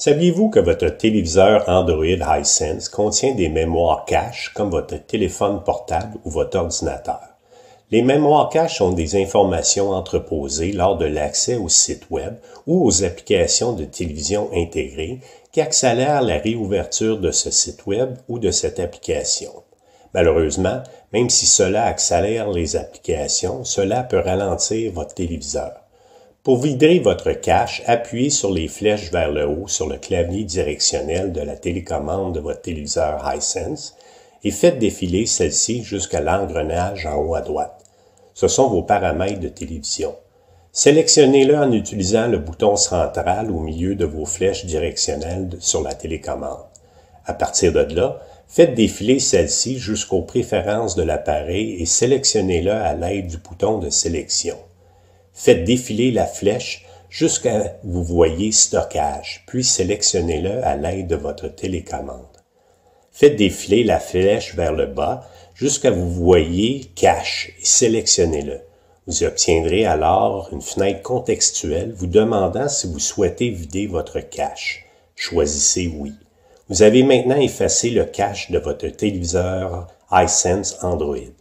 Saviez-vous que votre téléviseur Android Hisense contient des mémoires cache comme votre téléphone portable ou votre ordinateur? Les mémoires cache sont des informations entreposées lors de l'accès au site Web ou aux applications de télévision intégrées qui accélèrent la réouverture de ce site Web ou de cette application. Malheureusement, même si cela accélère les applications, cela peut ralentir votre téléviseur. Pour vider votre cache, appuyez sur les flèches vers le haut sur le clavier directionnel de la télécommande de votre téléviseur Hisense et faites défiler celle-ci jusqu'à l'engrenage en haut à droite. Ce sont vos paramètres de télévision. Sélectionnez-le en utilisant le bouton central au milieu de vos flèches directionnelles sur la télécommande. À partir de là, faites défiler celle-ci jusqu'aux préférences de l'appareil et sélectionnez-le à l'aide du bouton de sélection. Faites défiler la flèche jusqu'à vous voyez Stockage, puis sélectionnez-le à l'aide de votre télécommande. Faites défiler la flèche vers le bas jusqu'à vous voyez Cache et sélectionnez-le. Vous obtiendrez alors une fenêtre contextuelle vous demandant si vous souhaitez vider votre cache. Choisissez Oui. Vous avez maintenant effacé le cache de votre téléviseur iSense Android.